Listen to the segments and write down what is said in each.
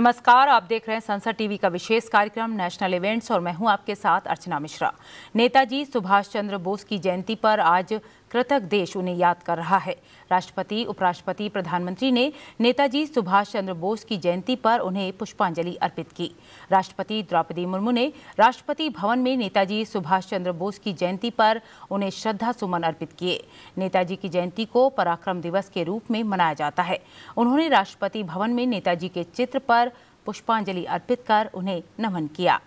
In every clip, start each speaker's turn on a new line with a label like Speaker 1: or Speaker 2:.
Speaker 1: नमस्कार आप देख रहे हैं संसद टीवी का विशेष कार्यक्रम नेशनल इवेंट्स और मैं हूं आपके साथ अर्चना मिश्रा नेताजी सुभाष चंद्र बोस की जयंती पर आज कृतज्ञ देश उन्हें याद कर रहा है राष्ट्रपति उपराष्ट्रपति प्रधानमंत्री ने नेताजी सुभाष चंद्र बोस की जयंती पर उन्हें पुष्पांजलि अर्पित की राष्ट्रपति द्रौपदी मुर्मू ने राष्ट्रपति भवन में नेताजी सुभाष चंद्र बोस की जयंती पर उन्हें श्रद्धा सुमन अर्पित किए नेताजी की जयंती को पराक्रम दिवस के रूप में मनाया जाता है उन्होंने राष्ट्रपति भवन में नेताजी के चित्र पर पुष्पांजलि अर्पित कर उन्हें नमन किया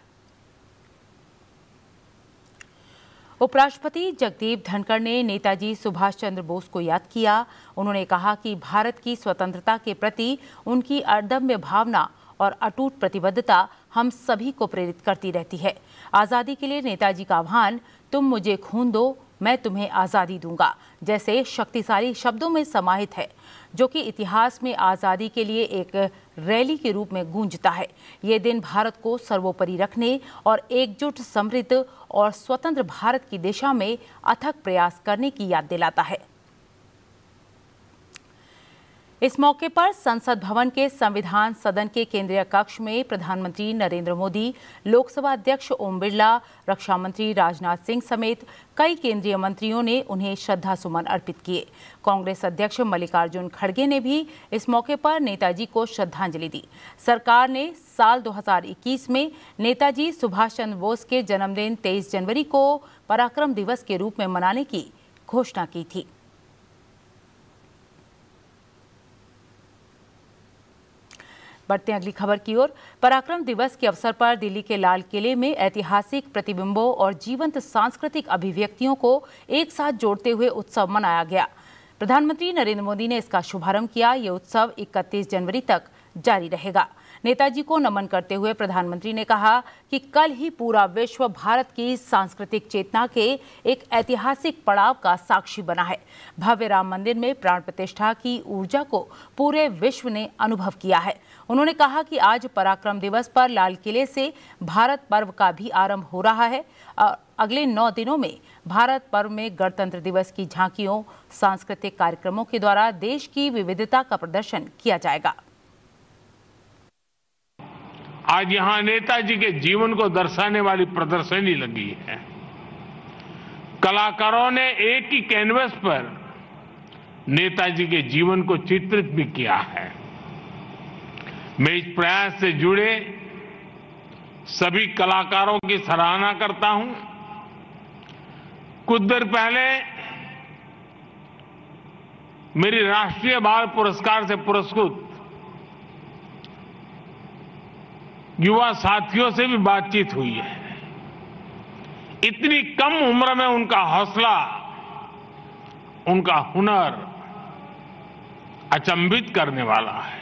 Speaker 1: उपराष्ट्रपति जगदीप धनखड़ ने नेताजी सुभाष चंद्र बोस को याद किया उन्होंने कहा कि भारत की स्वतंत्रता के प्रति उनकी अर्दम्य भावना और अटूट प्रतिबद्धता हम सभी को प्रेरित करती रहती है आज़ादी के लिए नेताजी का आह्वान तुम मुझे खून दो मैं तुम्हें आज़ादी दूंगा जैसे शक्तिशाली शब्दों में समाहित है जो कि इतिहास में आज़ादी के लिए एक रैली के रूप में गूंजता है ये दिन भारत को सर्वोपरि रखने और एकजुट समृद्ध और स्वतंत्र भारत की दिशा में अथक प्रयास करने की याद दिलाता है इस मौके पर संसद भवन के संविधान सदन के केंद्रीय कक्ष में प्रधानमंत्री नरेंद्र मोदी लोकसभा अध्यक्ष ओम बिरला रक्षा मंत्री राजनाथ सिंह समेत कई केंद्रीय मंत्रियों ने उन्हें श्रद्धा सुमन अर्पित किए कांग्रेस अध्यक्ष मल्लिकार्जुन खड़गे ने भी इस मौके पर नेताजी को श्रद्धांजलि दी सरकार ने साल 2021 में नेताजी सुभाष चंद्र बोस के जन्मदिन 23 जनवरी को पराक्रम दिवस के रूप में मनाने की घोषणा की थी बढ़ते हैं अगली खबर की ओर पराक्रम दिवस के अवसर पर दिल्ली के लाल किले में ऐतिहासिक प्रतिबिंबों और जीवंत सांस्कृतिक अभिव्यक्तियों को एक साथ जोड़ते हुए उत्सव मनाया गया प्रधानमंत्री नरेंद्र मोदी ने इसका शुभारंभ किया ये उत्सव 31 जनवरी तक जारी रहेगा नेताजी को नमन करते हुए प्रधानमंत्री ने कहा कि कल ही पूरा विश्व भारत की सांस्कृतिक चेतना के एक ऐतिहासिक पड़ाव का साक्षी बना है भव्य राम मंदिर में प्राण प्रतिष्ठा की ऊर्जा को पूरे विश्व ने अनुभव किया है उन्होंने कहा कि आज पराक्रम दिवस पर लाल किले से भारत पर्व का भी आरंभ हो रहा है और अगले नौ दिनों में भारत पर्व में गणतंत्र दिवस की झांकियों सांस्कृतिक कार्यक्रमों के द्वारा देश की विविधता का प्रदर्शन किया जाएगा
Speaker 2: आज यहां नेताजी के जीवन को दर्शाने वाली प्रदर्शनी लगी है कलाकारों ने एक ही कैनवस पर नेताजी के जीवन को चित्रित भी किया है मैं इस प्रयास से जुड़े सभी कलाकारों की सराहना करता हूं कुछ देर पहले मेरी राष्ट्रीय बाल पुरस्कार से पुरस्कृत युवा साथियों से भी बातचीत हुई है इतनी कम उम्र में उनका हौसला उनका हुनर अचंभित करने वाला है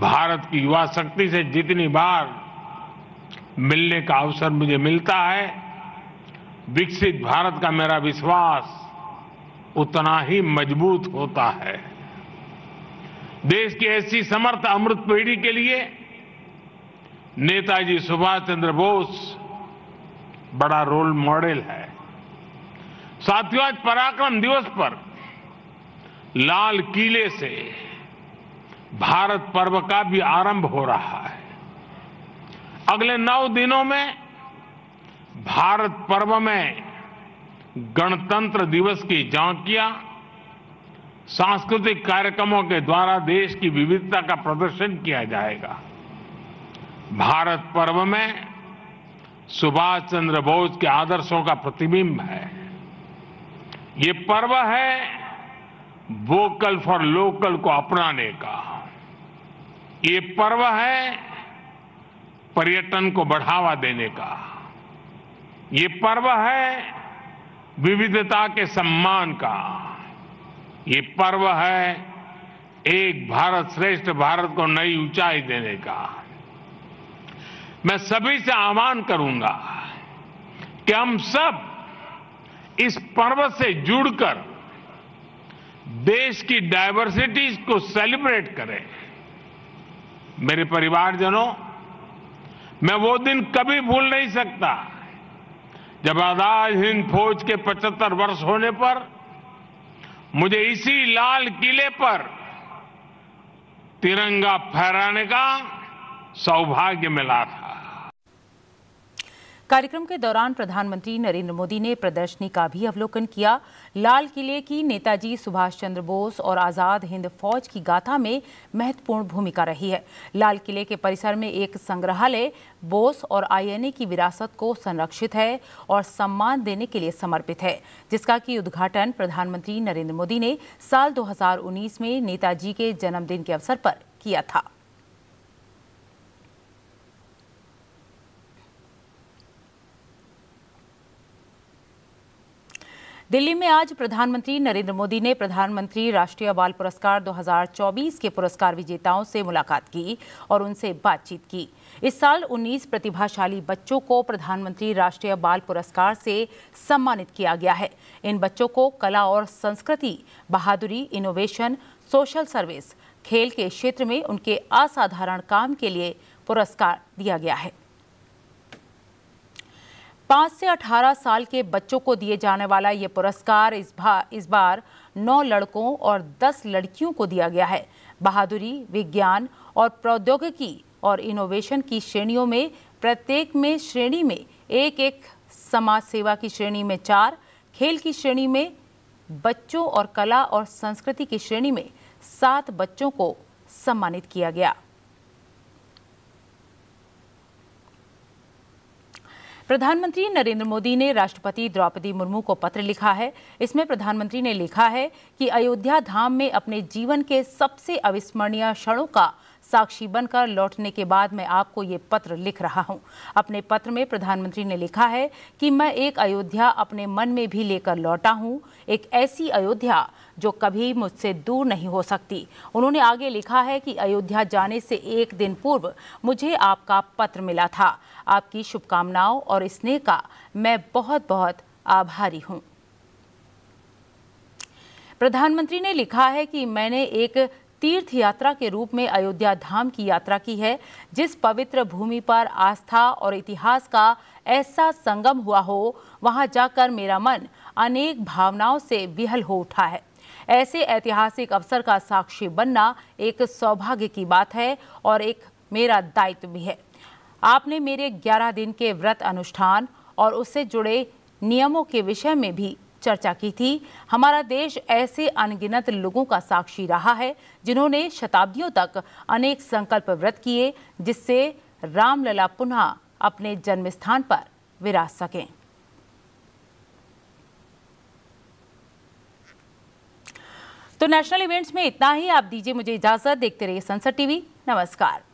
Speaker 2: भारत की युवा शक्ति से जितनी बार मिलने का अवसर मुझे मिलता है विकसित भारत का मेरा विश्वास उतना ही मजबूत होता है देश की ऐसी समर्थ अमृत पीढ़ी के लिए नेताजी सुभाष चंद्र बोस बड़ा रोल मॉडल है साथियों आज पराक्रम दिवस पर लाल किले से भारत पर्व का भी आरंभ हो रहा है अगले नौ दिनों में भारत पर्व में गणतंत्र दिवस की झांकियां सांस्कृतिक कार्यक्रमों के द्वारा देश की विविधता का प्रदर्शन किया जाएगा भारत पर्व में सुभाष चंद्र बोस के आदर्शों का प्रतिबिंब है ये पर्व है वोकल फॉर लोकल को अपनाने का ये पर्व है पर्यटन को बढ़ावा देने का ये पर्व है विविधता के सम्मान का ये पर्व है एक भारत श्रेष्ठ भारत को नई ऊंचाई देने का मैं सभी से आह्वान करूंगा कि हम सब इस पर्व से जुड़कर देश की डायवर्सिटीज को सेलिब्रेट करें मेरे परिवारजनों मैं वो दिन कभी भूल नहीं सकता जब आजाद हिंद फौज के 75 वर्ष होने पर मुझे इसी लाल किले पर तिरंगा फहराने का सौभाग्य मिला था
Speaker 1: कार्यक्रम के दौरान प्रधानमंत्री नरेंद्र मोदी ने प्रदर्शनी का भी अवलोकन किया लाल किले की नेताजी सुभाष चंद्र बोस और आज़ाद हिंद फौज की गाथा में महत्वपूर्ण भूमिका रही है लाल किले के परिसर में एक संग्रहालय बोस और आईएनए की विरासत को संरक्षित है और सम्मान देने के लिए समर्पित है जिसका कि उद्घाटन प्रधानमंत्री नरेंद्र मोदी ने साल दो में नेताजी के जन्मदिन के अवसर पर किया था दिल्ली में आज प्रधानमंत्री नरेंद्र मोदी ने प्रधानमंत्री राष्ट्रीय बाल पुरस्कार 2024 के पुरस्कार विजेताओं से मुलाकात की और उनसे बातचीत की इस साल 19 प्रतिभाशाली बच्चों को प्रधानमंत्री राष्ट्रीय बाल पुरस्कार से सम्मानित किया गया है इन बच्चों को कला और संस्कृति बहादुरी इनोवेशन सोशल सर्विस खेल के क्षेत्र में उनके असाधारण काम के लिए पुरस्कार दिया गया है पाँच से अठारह साल के बच्चों को दिए जाने वाला ये पुरस्कार इस बार इस बार नौ लड़कों और दस लड़कियों को दिया गया है बहादुरी विज्ञान और प्रौद्योगिकी और इनोवेशन की श्रेणियों में प्रत्येक में श्रेणी में एक एक समाज सेवा की श्रेणी में चार खेल की श्रेणी में बच्चों और कला और संस्कृति की श्रेणी में सात बच्चों को सम्मानित किया गया प्रधानमंत्री नरेंद्र मोदी ने राष्ट्रपति द्रौपदी मुर्मू को पत्र लिखा है इसमें प्रधानमंत्री ने लिखा है कि अयोध्या धाम में अपने जीवन के सबसे अविस्मरणीय क्षणों का साक्षी बनकर लौटने के बाद मैं आपको ये पत्र लिख रहा हूँ अपने पत्र में प्रधानमंत्री ने लिखा है कि मैं एक अयोध्या अपने मन में भी लेकर लौटा हूँ एक ऐसी अयोध्या जो कभी मुझसे दूर नहीं हो सकती उन्होंने आगे लिखा है कि अयोध्या जाने से एक दिन पूर्व मुझे आपका पत्र मिला था आपकी शुभकामनाओं और स्नेह का मैं बहुत बहुत आभारी हूँ प्रधानमंत्री ने लिखा है कि मैंने एक तीर्थ यात्रा के रूप में अयोध्या धाम की यात्रा की है जिस पवित्र भूमि पर आस्था और इतिहास का ऐसा संगम हुआ हो वहां जाकर मेरा मन अनेक भावनाओं से विहल हो उठा है ऐसे ऐतिहासिक अवसर का साक्षी बनना एक सौभाग्य की बात है और एक मेरा दायित्व भी है आपने मेरे 11 दिन के व्रत अनुष्ठान और उससे जुड़े नियमों के विषय में भी चर्चा की थी हमारा देश ऐसे अनगिनत लोगों का साक्षी रहा है जिन्होंने शताब्दियों तक अनेक संकल्प व्रत किए जिससे रामलला पुनः अपने जन्म स्थान पर विराज सकें तो नेशनल इवेंट्स में इतना ही आप दीजिए मुझे इजाजत देखते रहिए संसद टीवी नमस्कार